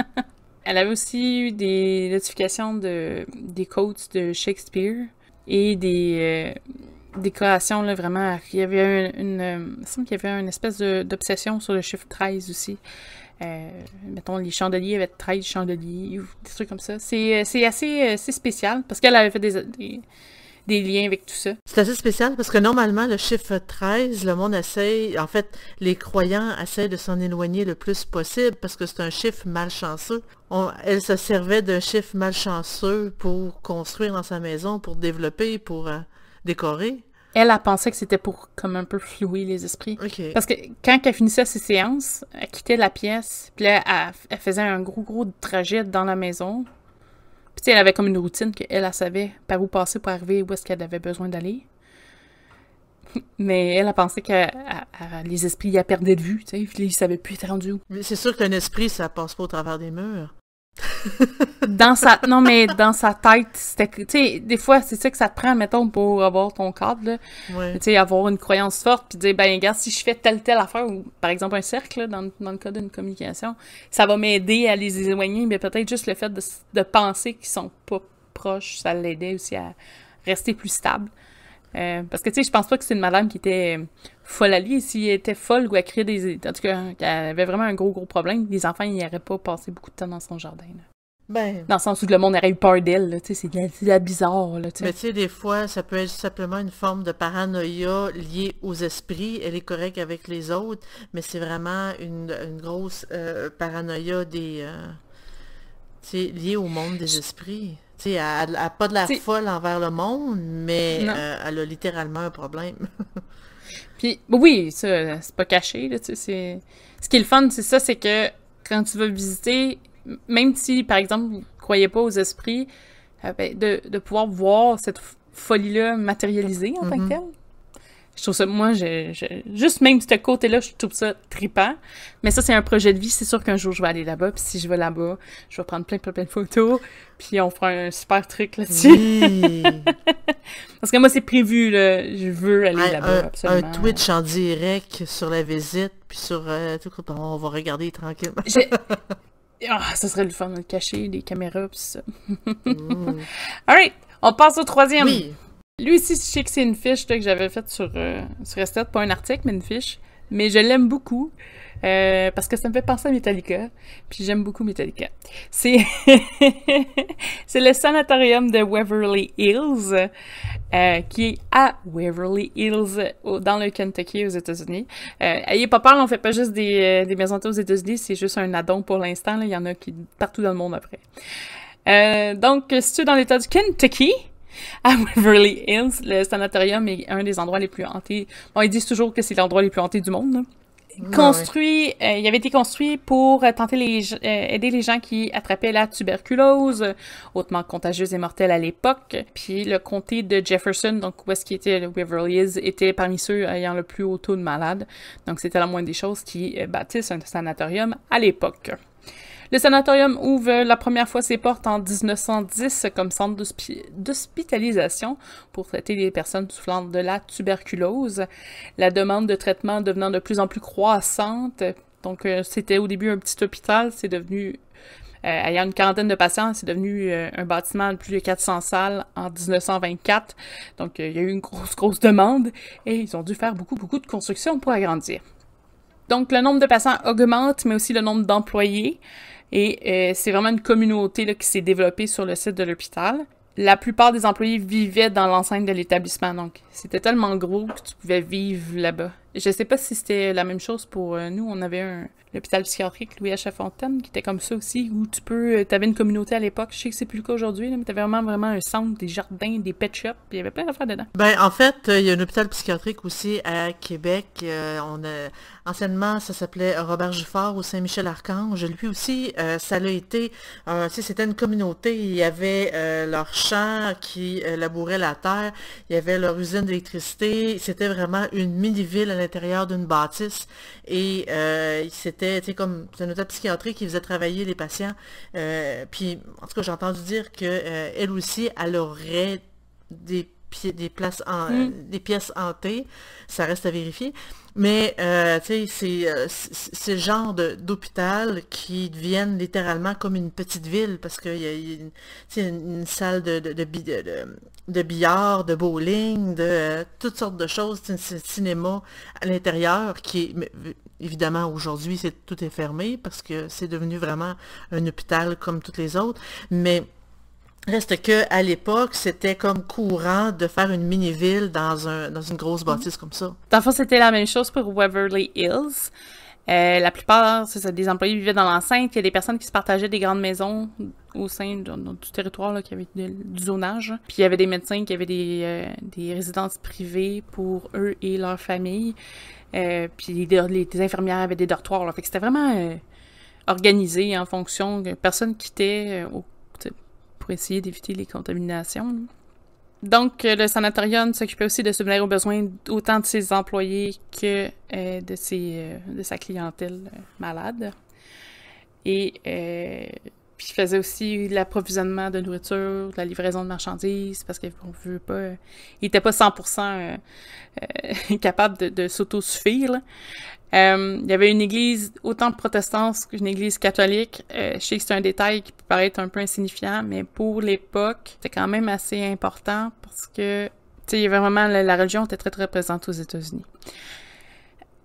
[LAUGHS] Elle avait aussi eu des notifications de, des quotes de Shakespeare et des euh, décorations là, vraiment. Il y avait une, euh, il semble qu'il y avait une espèce d'obsession sur le chiffre 13 aussi. Euh, mettons, les chandeliers avec 13 chandeliers ou des trucs comme ça. C'est euh, assez, euh, spécial parce qu'elle avait fait des, des, liens avec tout ça. C'est assez spécial parce que normalement, le chiffre 13, le monde essaye, en fait, les croyants essayent de s'en éloigner le plus possible parce que c'est un chiffre malchanceux. elle se servait d'un chiffre malchanceux pour construire dans sa maison, pour développer, pour décorer elle, a pensé que c'était pour comme un peu flouer les esprits. Parce que quand elle finissait ses séances, elle quittait la pièce, puis là, elle, faisait un gros, gros trajet dans la maison. Puis elle avait comme une routine qu'elle, elle savait par où passer pour arriver où est-ce qu'elle avait besoin d'aller. [LAUGHS] Mais elle a pensé que les esprits la perdaient de vue, tu sais, ils savaient plus être rendus où. Mais c'est sûr qu'un esprit, ça passe pas au travers des murs dans sa non mais dans sa tête c'était tu sais des fois c'est ça que ça te prend mettons pour avoir ton cadre tu sais avoir une croyance forte puis dire ben regarde si je fais telle telle affaire ou par exemple un cercle dans, le cas d'une communication ça va m'aider à les éloigner mais peut-être juste le fait de, penser qu'ils sont pas proches ça l'aidait aussi à rester plus stable euh, parce que, tu sais, je pense pas que c'est une madame qui était folle à lire S'il était folle ou à créer des. En tout cas, qu'elle avait vraiment un gros, gros problème, les enfants n'y auraient pas passé beaucoup de temps dans son jardin. Ben. Dans le sens où le monde aurait eu peur d'elle, c'est de, la bizarre. Mais tu sais, des fois, ça peut être simplement une forme de paranoïa liée aux esprits. Elle est correcte avec les autres, mais c'est vraiment une, grosse euh, paranoïa des, euh, liée au monde des esprits. elle n'a pas de la folle envers le monde, mais euh, elle a littéralement un problème. [LAUGHS] Puis oui, ça, c'est pas caché. Là, c'est... Ce qui est le fun, c'est ça, c'est que quand tu vas visiter même si, par exemple, vous ne croyez pas aux esprits, euh, ben, de, pouvoir voir cette folie-là matérialisée en tant que mm-hmm. telle. Je trouve ça, moi, je, juste même de ce côté-là, je trouve ça tripant. Mais ça, c'est un projet de vie. C'est sûr qu'un jour, je vais aller là-bas. Puis si je vais là-bas, je vais prendre plein, plein, plein de photos. Puis on fera un super truc là-dessus. [LAUGHS] Parce que moi, c'est prévu, Je veux aller là-bas, absolument. Un Twitch en direct sur la visite. Puis sur... Euh, tout, on va regarder tranquillement. Ah, ça serait le fun de cacher, des caméras, pis ça. Mm. [LAUGHS] Alright, on passe au troisième. Lui aussi, je sais que c'est une fiche que j'avais faite sur, euh, sur pas un article, mais une fiche. Mais je l'aime beaucoup euh, parce que ça me fait penser à Metallica. Puis j'aime beaucoup Metallica. C'est [LAUGHS] le sanatorium de Waverly Hills. Euh, qui est à Waverly Hills, dans le Kentucky, aux États-Unis. Euh, ayez pas peur, on fait pas juste des, euh, maisons maisons aux États-Unis, c'est juste un addon pour l'instant. Il y en a qui partout dans le monde après. Euh, donc, situé dans l'État du Kentucky, à [LAUGHS] Waverly Hills, le sanatorium est un des endroits les plus hantés. Bon, ils disent toujours que c'est l'endroit les plus hantés du monde. Là construit, euh, il avait été construit pour euh, tenter les, euh, aider les gens qui attrapaient la tuberculose, hautement contagieuse et mortelle à l'époque. Puis le comté de Jefferson, donc où est-ce qu'il était, Waverly était parmi ceux ayant le plus haut taux de malades. Donc c'était la moindre des choses qui bâtissent un sanatorium à l'époque. Le sanatorium ouvre la première fois ses portes en 1910 comme centre d'hospitalisation pour traiter les personnes souffrant de la tuberculose. La demande de traitement devenant de plus en plus croissante. Donc, euh, c'était au début un petit hôpital, c'est devenu euh, ayant une quarantaine de patients, c'est devenu euh, un bâtiment de plus de 400 salles en 1924. Donc, il y a eu une grosse, grosse demande et ils ont dû faire beaucoup, beaucoup de construction pour agrandir. Donc, le nombre de patients augmente, mais aussi le nombre d'employés. Et euh, c'est vraiment une communauté là, qui s'est développée sur le site de l'hôpital. La plupart des employés vivaient dans l'enceinte de l'établissement, donc c'était tellement gros que tu pouvais vivre là-bas. Je sais pas si c'était la même chose pour euh, nous. On avait un l'hôpital psychiatrique Louis H. Fontaine qui était comme ça aussi, où tu peux, euh, t'avais une communauté à l'époque. Je sais que c'est plus le cas aujourd'hui, mais t'avais vraiment vraiment un centre, des jardins, des pet shops, il y avait plein d'affaires dedans. Ben en fait, il y a un hôpital psychiatrique aussi à Québec. on a Anciennement, ça s'appelait Robert Giffard ou Saint-Michel-Archange. Lui aussi, euh, ça l'a été. Euh, c'était une communauté. Il y avait euh, leur champ qui labourait la terre. Il y avait leur usine d'électricité. C'était vraiment une mini-ville à l'intérieur d'une bâtisse. Et c'était, comme une auteur psychiatrique qui faisait travailler les patients. puis, en tout cas, j'ai entendu dire qu'elle aussi, elle aurait des des, places en, mm. euh, des pièces hantées. Ça reste à vérifier. Mais, euh, euh, c'est le genre d'hôpital qui deviennent littéralement comme une petite ville parce qu'il y a, une, salle de, de, de, billard, de bowling, de toutes sortes de choses. C'est un cinéma à l'intérieur qui Évidemment, aujourd'hui, tout est fermé parce que c'est devenu vraiment un hôpital comme toutes les autres. Mais Reste que à l'époque, c'était comme courant de faire une mini-ville dans, un, dans une grosse bâtisse comme ça. Dans le c'était la même chose pour Waverly Hills. Euh, la plupart, des employés vivaient dans l'enceinte. Il y a des personnes qui se partageaient des grandes maisons au sein du territoire qui avait du zonage. Puis il y avait des médecins qui avaient des, euh, des résidences privées pour eux et leurs familles. Euh, puis les, infirmières avaient des dortoirs. Là. Fait c'était vraiment organisé en fonction. Personne quittait au pour essayer d'éviter les contaminations. Donc, euh, le sanatorium s'occupait aussi de subvenir aux besoins autant de ses employés que euh, de, ses, euh, de sa clientèle malade. Et puis je faisais aussi l'approvisionnement de nourriture, de la livraison de marchandises, parce qu'on veut pas. Euh, il était pas 100% euh, euh, [LAUGHS] capable de, de s'autosuffire. il y avait une église autant de protestants qu'une église catholique. je sais que c'est un détail qui peut paraître un peu insignifiant, mais pour l'époque, c'était quand même assez important parce que il y avait vraiment la, religion était très très présente aux États-Unis.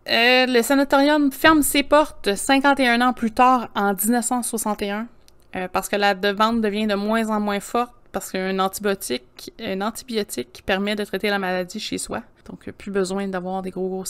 le sanatorium ferme ses portes 51 ans plus tard, en 1961. Euh, parce que la demande devient de moins en moins forte parce qu'un antibiotique, un antibiotique qui permet de traiter la maladie chez soi. Donc, euh, plus besoin d'avoir des gros, gros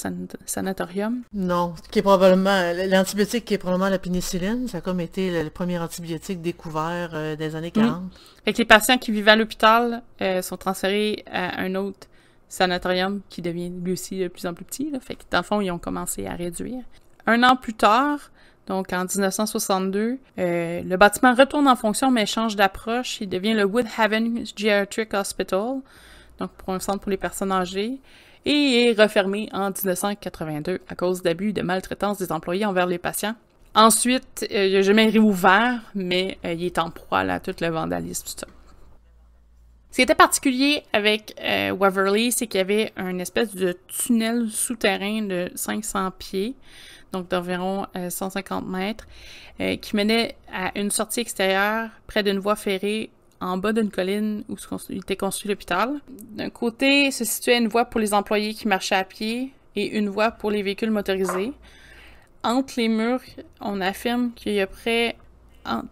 sanatoriums. Non, qui est probablement l'antibiotique qui est probablement la pénicilline. Ça a comme été le, premier antibiotique découvert euh, des années 40. Mhm. Fait que les patients qui vivaient à l'hôpital sont transférés à un autre sanatorium qui devient lui aussi de plus en plus petit. Là. Fait que, dans le fond, ils ont commencé à réduire. Un an plus tard, donc en 1962, euh, le bâtiment retourne en fonction mais change d'approche. Il devient le Woodhaven Geriatric Hospital, donc pour un centre pour les personnes âgées, et est refermé en 1982 à cause d'abus et de maltraitance des employés envers les patients. Ensuite, euh, il n'a jamais réouvert, mais euh, il est en proie à tout le vandalisme, ce qui était particulier avec euh, Waverly, c'est qu'il y avait un espèce de tunnel souterrain de 500 pieds, donc d'environ 150 euh, mètres, euh, qui menait à une sortie extérieure près d'une voie ferrée en bas d'une colline où était construit l'hôpital. D'un côté se situait une voie pour les employés qui marchaient à pied et une voie pour les véhicules motorisés. Entre les murs, on affirme qu'il y a près ah,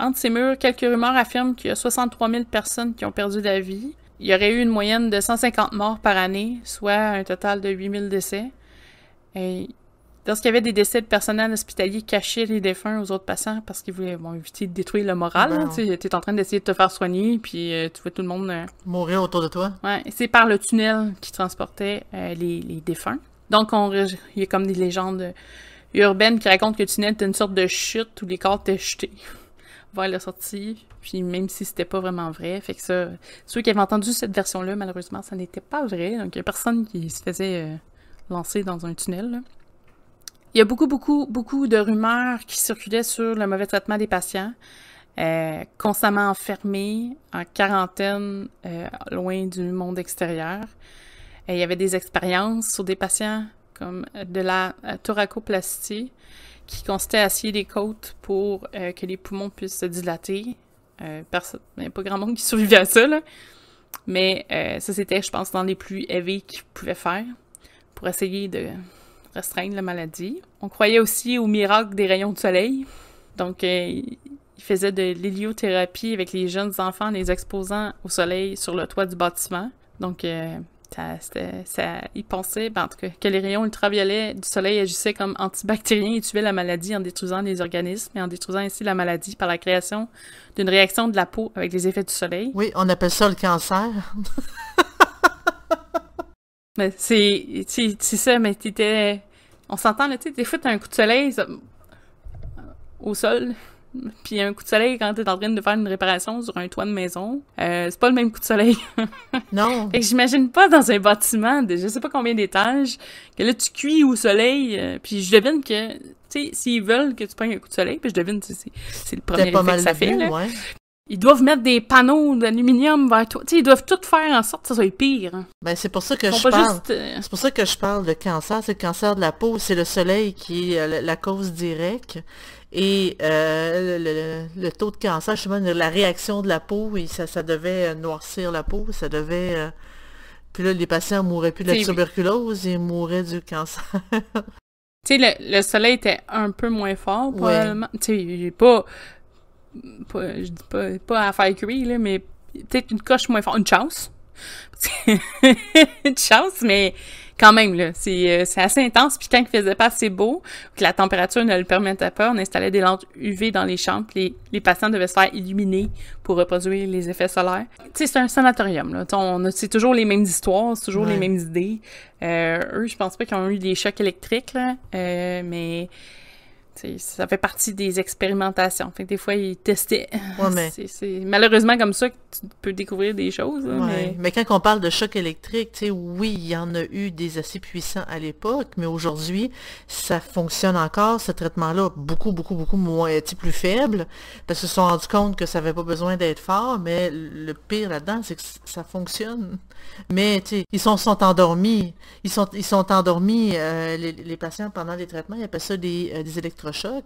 entre, ces murs, quelques rumeurs affirment qu'il y a 63 000 personnes qui ont perdu la vie. Il y aurait eu une moyenne de 150 morts par année, soit un total de 8 000 décès. Et lorsqu'il y avait des décès de personnel hospitalier, cachaient les défunts aux autres patients parce qu'ils voulaient éviter de détruire le moral. Ben hein, tu étais en train d'essayer de te faire soigner, puis euh, tu vois tout le monde... Euh, Mourir autour de toi. Ouais, c'est par le tunnel qui transportait euh, les, défunts. Donc, on, il y a comme des légendes urbaine qui raconte que le tunnel était une sorte de chute où les corps étaient jetés [LAUGHS] vers la sortie. Puis même si c'était pas vraiment vrai, fait que ça, ceux qui avaient entendu cette version-là, malheureusement, ça n'était pas vrai. Donc il n'y a personne qui se faisait euh, lancer dans un tunnel. Il y a beaucoup, beaucoup, beaucoup de rumeurs qui circulaient sur le mauvais traitement des patients, euh, constamment enfermés, en quarantaine, euh, loin du monde extérieur. Et il y avait des expériences sur des patients comme euh, de la euh, thoracoplastie, qui consistait à scier des côtes pour euh, que les poumons puissent se dilater. il n'y a pas grand monde qui survivait à ça, là. Mais ça, c'était, je pense, dans les plus élevés qu'ils pouvaient faire pour essayer de restreindre la maladie. On croyait aussi au miracle des rayons de soleil. Donc, ils faisaient de l'héliothérapie avec les jeunes enfants, les exposant au soleil sur le toit du bâtiment. Donc, il pensait ils ben, que les rayons ultraviolets du soleil agissaient comme antibactériens et tuaient la maladie en détruisant les organismes et en détruisant ainsi la maladie par la création d'une réaction de la peau avec les effets du soleil. Oui, on appelle ça le cancer. [LAUGHS] c'est ça, mais étais. On s'entend, là, tu t'es un coup de soleil au sol, [LAUGHS] Puis un coup de soleil quand t'es en train de faire une réparation sur un toit de maison, euh, c'est pas le même coup de soleil. [LAUGHS] non. Fait que j'imagine pas dans un bâtiment de je sais pas combien d'étages, que là tu cuis au soleil, euh, puis je devine que, tu sais, s'ils veulent que tu prennes un coup de soleil, puis je devine, c'est, c'est le premier pas mal que ça fait, Ils doivent mettre des panneaux d'aluminium vers toi. T'sais, ils doivent tout faire en sorte que ça soit pire. Hein. Ben, c'est pour ça que je parle. Euh, c'est pour ça que je parle de cancer. C'est le cancer de la peau. C'est le soleil qui est la cause directe. Et euh, le, le, taux de cancer, je la réaction de la peau, et ça, ça devait euh, noircir la peau, ça devait... Euh, puis là, les patients mouraient plus de la tuberculose, ils mouraient du cancer. [LAUGHS] tu sais, le, soleil était un peu moins fort, probablement. Tu sais, pas... pas je dis pas, à faire cuire, mais peut-être une coche moins forte, une chance. [LAUGHS] une chance, mais quand même, là, euh, c'est assez intense. Puis quand il faisait pas assez beau, que la température ne le permettait pas, on installait des lampes UV dans les chambres. Les, les patients devaient se faire illuminer pour reproduire les effets solaires. Tu sais, c'est un sanatorium, là. c'est toujours les mêmes histoires, c'est toujours les mêmes idées. Euh, eux, je pense pas qu'ils ont eu des chocs électriques, là, euh, mais ça fait partie des expérimentations. des fois, ils testaient. [LAUGHS] c'est, malheureusement comme ça que tu peux découvrir des choses. Hein, mais... quand on parle de choc électrique, oui, il y en a eu des assez puissants à l'époque, mais aujourd'hui, ça fonctionne encore, ce traitement-là, beaucoup, beaucoup, beaucoup moins, plus faible, parce qu'ils se sont rendus compte que ça n'avait pas besoin d'être fort, mais le pire là-dedans, c'est que ça fonctionne. Mais ils sont, endormis. Ils sont, ils sont endormis, euh, les, patients, pendant les traitements, ils appellent ça des, euh, des choc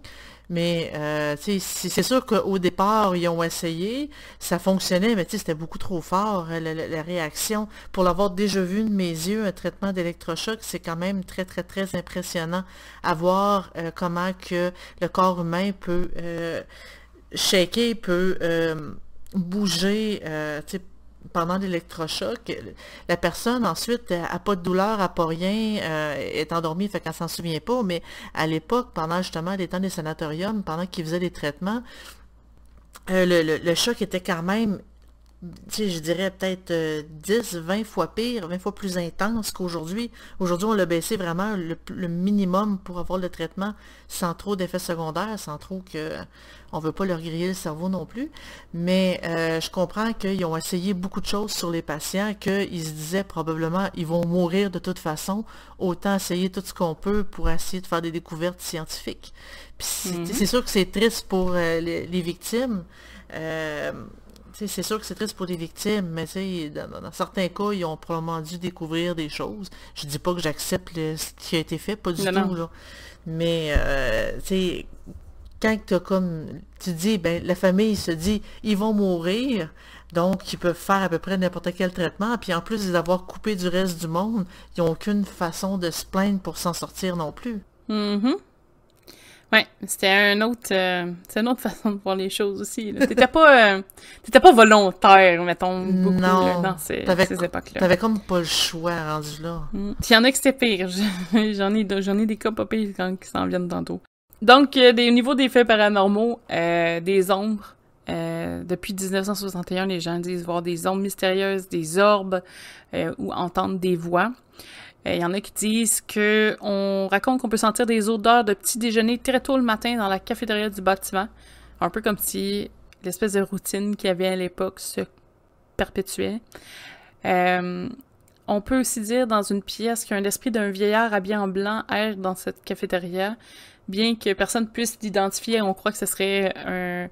Mais euh, si c'est sûr qu'au départ, ils ont essayé, ça fonctionnait, mais c'était beaucoup trop fort, euh, la, réaction. Pour l'avoir déjà vu de mes yeux, un traitement d'électrochoc, c'est quand même très, très, très impressionnant à voir euh, comment que le corps humain peut shaker, peut bouger, pendant l'électrochoc, la personne ensuite n'a pas de douleur, n'a pas rien, euh, est endormie, fait qu'elle s'en souvient pas, mais à l'époque, pendant justement les temps des sanatoriums, pendant qu'ils faisaient des traitements, euh, le, choc était quand même je dirais peut-être 10, euh, 20 fois pire, 20 fois plus intense qu'aujourd'hui. Aujourd'hui, on l'a baissé vraiment le, minimum pour avoir le traitement sans trop d'effets secondaires, sans trop que on ne veut pas leur griller le cerveau non plus. Mais euh, je comprends qu'ils ont essayé beaucoup de choses sur les patients, qu'ils se disaient probablement ils vont mourir de toute façon. Autant essayer tout ce qu'on peut pour essayer de faire des découvertes scientifiques. Mm-hmm. C'est sûr que c'est triste pour euh, les, victimes. Euh, c'est sûr que c'est triste pour les victimes, mais dans, dans, certains cas, ils ont probablement dû découvrir des choses. Je dis pas que j'accepte ce qui a été fait, pas du tout. Là. Mais c'est euh, quand tu comme tu dis, ben la famille se dit, ils vont mourir, donc ils peuvent faire à peu près n'importe quel traitement, puis en plus de les avoir du reste du monde, ils n'ont aucune façon de se plaindre pour s'en sortir non plus. Mm-hmm. Ouais, c'était un autre, euh, c'est une autre [LAUGHS] façon de voir les choses aussi. T'étais pas, euh, pas volontaire, mettons, beaucoup dans ces, époques-là. T'avais comme pas le choix rendu là. Mm. il y en a qui c'était pire. [LAUGHS] J'en ai, ai des cas pas quand qui s'en viennent tantôt. Donc, euh, au niveau des faits paranormaux, euh, des ombres. depuis 1961, les gens disent voir des ombres mystérieuses, des orbes ou entendre des voix. Il euh, y en a qui disent qu'on raconte qu'on peut sentir des odeurs de petit déjeuner très tôt le matin dans la cafétéria du bâtiment. Un peu comme si l'espèce de routine qu'il y avait à l'époque se perpétuait. Euh, on peut aussi dire dans une pièce qu'un esprit d'un vieillard habillé en blanc erre dans cette cafétéria, bien que personne puisse l'identifier. On croit que ce serait un,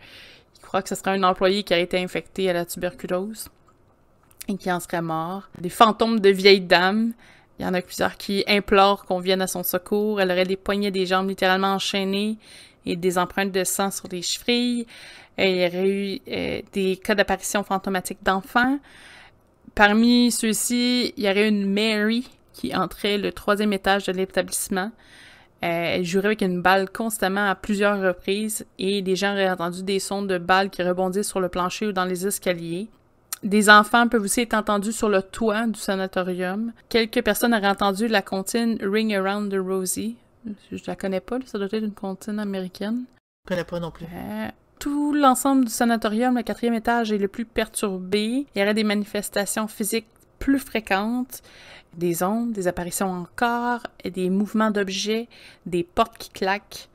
il croit que ce serait un employé qui a été infecté à la tuberculose et qui en serait mort. Des fantômes de vieilles dames. Il y en a plusieurs qui implorent qu'on vienne à son secours. Elle aurait des poignets, des jambes littéralement enchaînées et des empreintes de sang sur les chevilles. Et il y aurait eu euh, des cas d'apparition fantomatique d'enfants. Parmi ceux-ci, il y aurait une Mary qui entrait le troisième étage de l'établissement. Euh, elle jurait avec une balle constamment à plusieurs reprises et des gens auraient entendu des sons de balles qui rebondissent sur le plancher ou dans les escaliers. Des enfants peuvent aussi être entendus sur le toit du sanatorium. Quelques personnes auraient entendu la comptine Ring Around the Rosie. Je la connais pas, ça doit être une comptine américaine. Je connais pas non plus. Euh, tout l'ensemble du sanatorium, le quatrième étage, est le plus perturbé. Il y aurait des manifestations physiques plus fréquentes, des ondes, des apparitions en corps, des mouvements d'objets, des portes qui claquent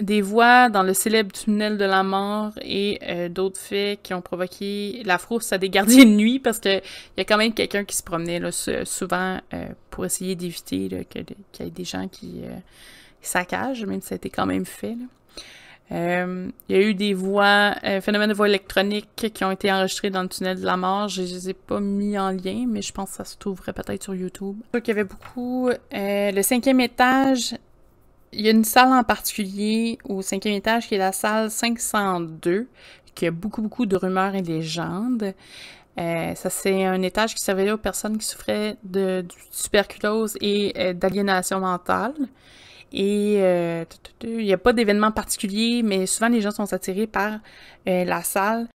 des voix dans le célèbre tunnel de la mort et euh, d'autres faits qui ont provoqué la frousse à des gardiens de nuit parce que y a quand même quelqu'un qui se promenait là, souvent euh, pour essayer d'éviter qu'il y ait des gens euh, qui saccagent, même si ça a été quand même fait. il y a eu des voix, phénomènes de voix électroniques qui ont été enregistrés dans le tunnel de la mort. Je, ne les ai pas mis en lien, mais je pense que ça se trouverait peut-être sur YouTube. il y avait beaucoup. le cinquième étage, il y a une salle en particulier au cinquième étage qui est la salle 502, qui a beaucoup, beaucoup de rumeurs et légendes. Euh, ça, c'est un étage qui servait aux personnes qui souffraient de, tuberculose et euh, d'aliénation mentale. Et euh, il n'y a pas d'événements particuliers, mais souvent les gens sont attirés par la salle.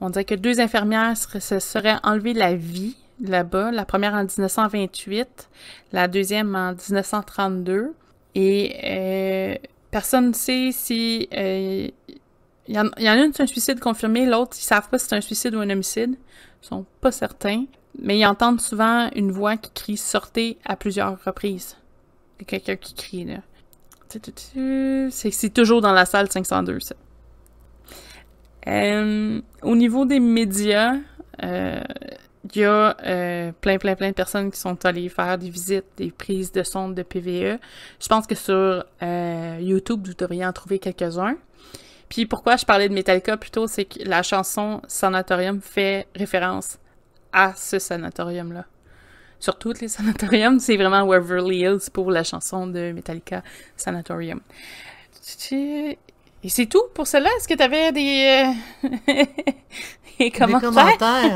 On dirait que deux infirmières se, se seraient enlevées la vie là-bas, la première en 1928, la deuxième en 1932. Et euh, personne ne sait si. Il euh, y, en, y, en, a une, c'est un suicide confirmé, l'autre, ils savent pas si c'est un suicide ou un homicide. Ils sont pas certains. Mais ils entendent souvent une voix qui crie sortez à plusieurs reprises. Il y a quelqu'un qui crie, là. C'est toujours dans la salle 502, ça. Euh, au niveau des médias, euh, il y a euh, plein, plein, plein de personnes qui sont allées faire des visites, des prises de sondes de PVE. Je pense que sur euh, YouTube, vous devriez en trouver quelques-uns. Puis pourquoi je parlais de Metallica plutôt, c'est que la chanson Sanatorium fait référence à ce sanatorium-là. Sur tous les sanatoriums, c'est vraiment Waverly Hills pour la chanson de Metallica, Sanatorium. Et c'est tout pour cela. Est-ce que tu avais des, euh, [LAUGHS] les commentaires.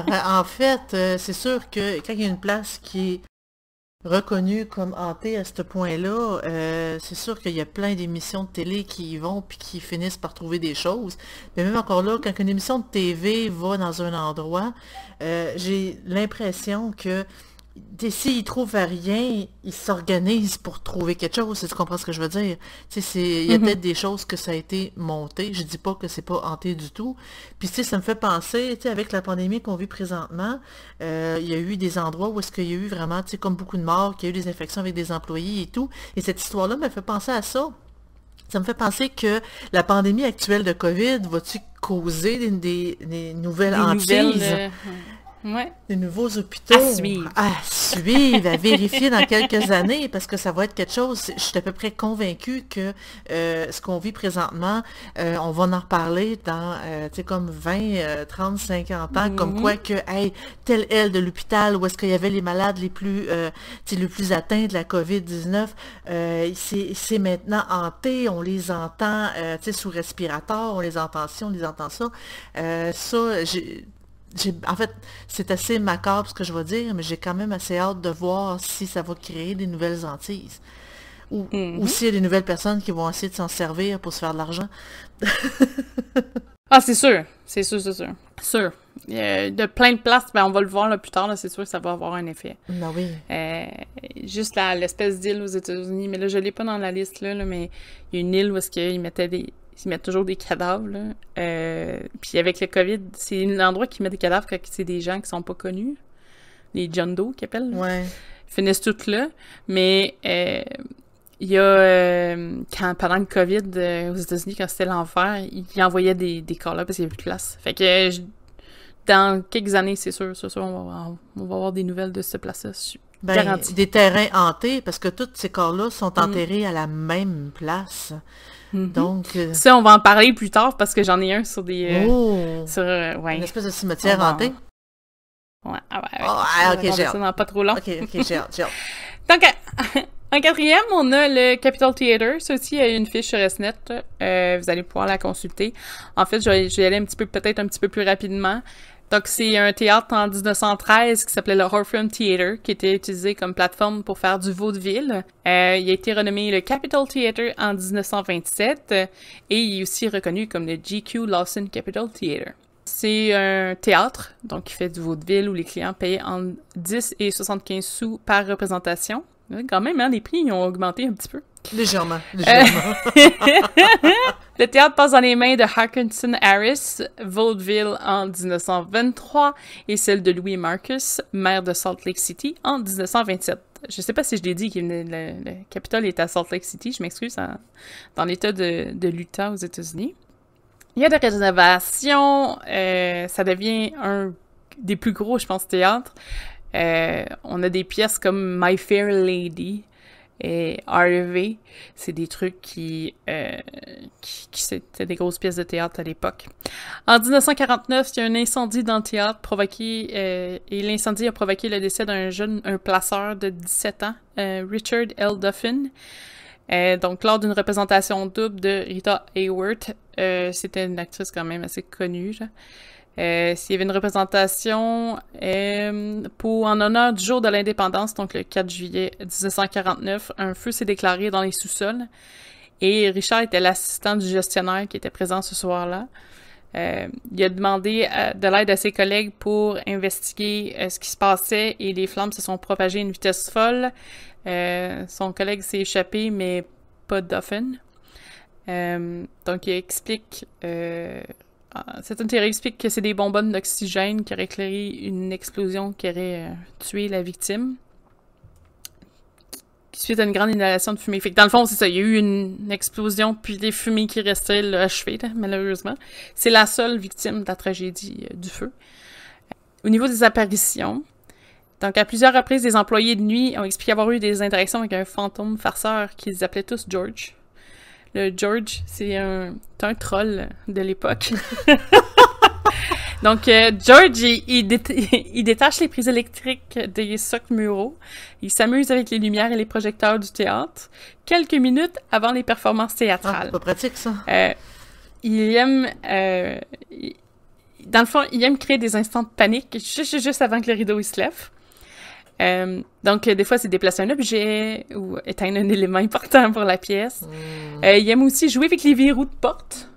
Ben, en fait, euh, c'est sûr que quand il y a une place qui est reconnue comme hantée à ce point-là, euh, c'est sûr qu'il y a plein d'émissions de télé qui y vont puis qui finissent par trouver des choses. Mais même encore là, quand une émission de TV va dans un endroit, euh, j'ai l'impression que s'ils trouvent rien, ils s'organisent pour trouver quelque chose, si tu comprends ce que je veux dire. il y a mhm. peut-être des choses que ça a été monté, je dis pas que c'est pas hanté du tout. Puis ça me fait penser, tu avec la pandémie qu'on vit présentement, euh, il y a eu des endroits où est-ce qu'il y a eu vraiment, comme beaucoup de morts, qu'il y a eu des infections avec des employés et tout. Et cette histoire-là me fait penser à ça. Ça me fait penser que la pandémie actuelle de COVID va-tu causer des, nouvelles des euh, ouais. les nouveaux hôpitaux. À suivre. À suivre, à vérifier dans quelques années, parce que ça va être quelque chose. Je suis à peu près convaincue que euh, ce qu'on vit présentement, euh, on va en reparler dans, euh, tu sais, comme 20, 30, 50 ans, comme mhm. quoi que, hey, telle aile de l'hôpital où est-ce qu'il y avait les malades les plus, euh, les plus atteints de la COVID-19, c'est maintenant hanté, on les entend, tu sais, sous respirateur, on les entend ci, on les entend ça. ça, j'ai en fait, c'est assez macabre ce que je vais dire, mais j'ai quand même assez hâte de voir si ça va créer des nouvelles hantises. Mm-hmm. Ou, s'il y a des nouvelles personnes qui vont essayer de s'en servir pour se faire de l'argent. [LAUGHS] ah, c'est sûr. C'est sûr, c'est sûr. Sûr. Euh, de plein de places, mais ben, on va le voir là, plus tard, c'est sûr que ça va avoir un effet. Ben oui. Euh, juste l'espèce d'île aux États-Unis, mais là, je ne l'ai pas dans la liste, là mais il y a une île où est-ce qu'ils mettaient des, ils mettent toujours des cadavres. Euh, puis avec le COVID, c'est l'endroit qui met des cadavres quand c'est des gens qui sont pas connus. Les John Doe qu'ils appellent. Ils finissent toutes là. Mais euh, il y a euh, pendant le COVID aux États-Unis, quand c'était l'enfer, ils envoyaient des, des corps là parce qu'il n'y avait plus de place. Fait que dans quelques années, c'est sûr, c'est sûr, on va, on avoir des nouvelles de ce place-là. Ben, des terrains hantés, parce que tous ces corps-là sont mm. enterrés à la même place. Mhm. Donc euh, ça, on va en parler plus tard parce que j'en ai un sur des euh, oh, sur euh, ouais. une espèce de cimetière ah Ouais, ouais, ah, ouais. ok, j'ai hâte. pas trop long. Ok, ok, j'ai hâte, [LAUGHS] Donc, [LAUGHS] en quatrième, on a le Capital Theater. Ça aussi, il y a une fiche sur SNET. vous allez pouvoir la consulter. En fait, je vais, je vais aller un petit peu, peut-être un petit peu plus rapidement. Donc, c'est un théâtre en 1913 qui s'appelait le Horfram Theatre, qui était utilisé comme plateforme pour faire du vaudeville. Euh, il a été renommé le Capitol Theatre en 1927 euh, et il est aussi reconnu comme le GQ Lawson Capitol Theatre. C'est un théâtre, donc qui fait du vaudeville où les clients payent en 10 et 75 sous par représentation. Quand même, hein, les prix ils ont augmenté un petit peu. Légèrement. Euh, légèrement. [LAUGHS] [LAUGHS] Le théâtre passe dans les mains de Harkinson Harris, vaudeville en 1923, et celle de Louis Marcus, maire de Salt Lake City, en 1927. Je sais pas si je l'ai dit, le, le, Capitole est à Salt Lake City, je m'excuse, dans l'état de, de l'Utah aux États-Unis. Il y a des rénovations, euh, ça devient un des plus gros, je pense, théâtres. Euh, on a des pièces comme My Fair Lady, et RV. E c'est des trucs qui, euh, qui, c'était des grosses pièces de théâtre à l'époque. En 1949, il y a un incendie dans le théâtre provoqué euh, et l'incendie a provoqué le décès d'un jeune un placeur de 17 ans, euh, Richard L. Duffin. Euh, donc, lors d'une représentation double de Rita Hayworth, c'était une actrice quand même assez connue. Genre. Euh, s'il y avait une représentation euh, pour en honneur du jour de l'indépendance, donc le 4 juillet 1949, un feu s'est déclaré dans les sous-sols et Richard était l'assistant du gestionnaire qui était présent ce soir-là. Euh, il a demandé de l'aide à ses collègues pour investiguer ce qui se passait et les flammes se sont propagées à une vitesse folle. son collègue s'est échappé, mais pas Duffin. Euh, donc, il explique euh, ah, Cet théories explique que c'est des bonbonnes d'oxygène qui auraient éclairé une explosion qui aurait euh, tué la victime. Suite à une grande inhalation de fumée. dans le fond, c'est ça. Il y a eu une explosion, puis des fumées qui restaient là, achevées, malheureusement. C'est la seule victime de la tragédie euh, du feu. Au niveau des apparitions, donc à plusieurs reprises, des employés de nuit ont expliqué avoir eu des interactions avec un fantôme farceur qu'ils appelaient tous George. Le George, c'est un, troll de l'époque. [LAUGHS] Donc, euh, George, il, détache les prises électriques des socs muraux. Il s'amuse avec les lumières et les projecteurs du théâtre quelques minutes avant les performances ah, théâtrales. pas pratique, ça. Euh, il aime... Euh, dans le fond, il aime créer des instants de panique juste, juste avant que le rideau se lève. Euh, donc, euh, des fois, c'est déplacer un objet ou éteindre un [LAUGHS] élément important pour la pièce. Hmm. Euh, il aime aussi jouer avec les verrous de porte.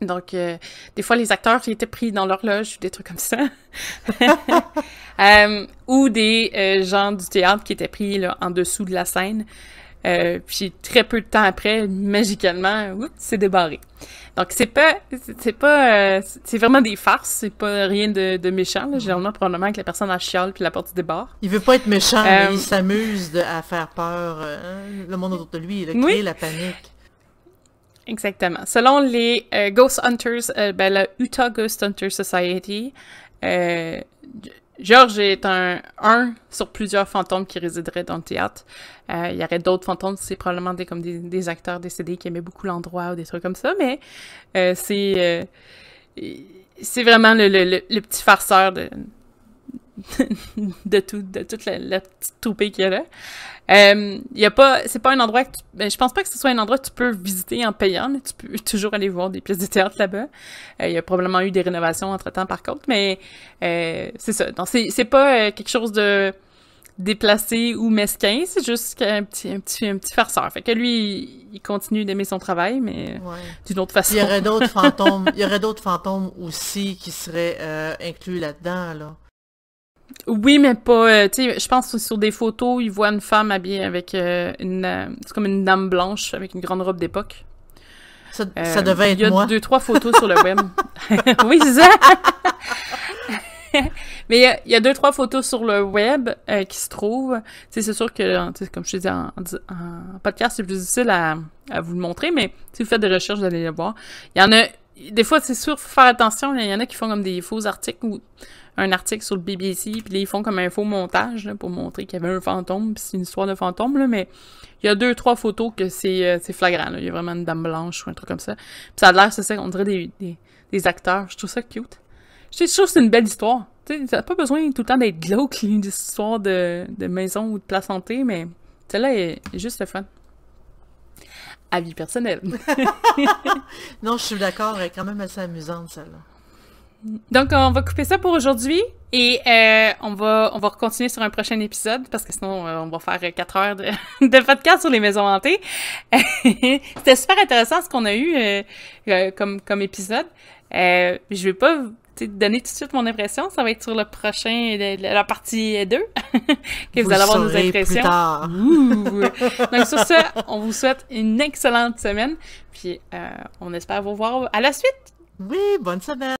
Donc, des fois, les acteurs qui étaient pris dans l'horloge ou des trucs comme ça. [LAUGHS] ou des gens du théâtre qui étaient pris là, en dessous de la scène. Euh, puis très peu de temps après, magiquement, c'est débarré. Donc c'est pas, c'est pas, euh, c'est vraiment des farces, c'est pas rien de, méchant. Là. Généralement, probablement que la personne en chiale puis la porte du débarre. Il veut pas être méchant, mais il euh, s'amuse à faire peur euh, hein, le monde autour de lui, il a la panique. Exactement. Selon les Ghost Hunters, ben, la Utah Ghost Hunter Society, Georges est un, sur plusieurs fantômes qui résideraient dans le théâtre. Euh, il y aurait d'autres fantômes, c'est probablement des, comme des, acteurs décédés qui aimaient beaucoup l'endroit ou des trucs comme ça, mais euh, c'est euh, c'est vraiment le, le, petit farceur de, [LAUGHS] de tout, de toute la, petite toupée qu'il y a là. Euh, il y a pas, c'est pas un endroit que ben, je pense pas que ce soit un endroit que tu peux visiter en payant, tu peux [LAUGHS] toujours aller voir des pièces de théâtre là-bas. Euh, il y a probablement eu des rénovations entre-temps par contre, mais euh, c'est ça. Donc c'est, pas quelque chose de déplacé ou mesquin, c'est juste un petit, un petit, un petit farceur. Fait que lui, il continue d'aimer son travail, mais d'une autre façon. Il y aurait d'autres [LAUGHS] fantômes, il y aurait d'autres fantômes aussi qui seraient inclus là-dedans, là. Oui, mais pas. Euh, tu sais, je pense que sur des photos, ils voient une femme habillée avec euh, une. Euh, c'est comme une dame blanche avec une grande robe d'époque. Ça, devait être moi. [LAUGHS] [LAUGHS] [LAUGHS] Il y a deux, trois photos sur le web. oui, c'est ça! mais il y, a, deux, trois photos sur le web qui se trouvent. Tu sais, c'est sûr que, comme je te dis, en, podcast, c'est plus difficile à, à, vous le montrer, mais si vous faites des recherches, vous allez le voir. Il y en a. Des fois, c'est sûr, faut faire attention, il y en a qui font comme des faux articles ou un article sur le BBC, puis là, ils font comme un faux montage pour montrer qu'il y avait un fantôme, puis c'est une histoire de fantôme, là, mais il y a deux, trois photos que c'est euh, flagrant. Il y a vraiment une dame blanche ou un truc comme ça. Puis ça a l'air, c'est ça, on dirait des, des, acteurs. Je trouve ça cute. Je, trouve que c'est une belle histoire. Tu pas besoin tout le temps d'être glauque, [LAUGHS] une histoire de, de maison ou de place santé, mais celle-là est juste le fun avis personnel. [LAUGHS] non, je suis d'accord, elle est quand même assez amusante, celle-là. Donc, on va couper ça pour aujourd'hui et euh, on, va, on va continuer sur un prochain épisode parce que sinon, euh, on va faire quatre heures de, [LAUGHS] podcast sur les maisons hantées. [LAUGHS] C'était super intéressant ce qu'on a eu euh, comme, comme épisode. je vais pas donner tout de suite mon impression. Ça va être sur le prochain, la partie 2, [LAUGHS] que vous, allez avoir nos impressions. Plus tard. Donc, sur ce, on vous souhaite une excellente semaine. Puis, on espère vous voir à la suite. Oui, bonne semaine.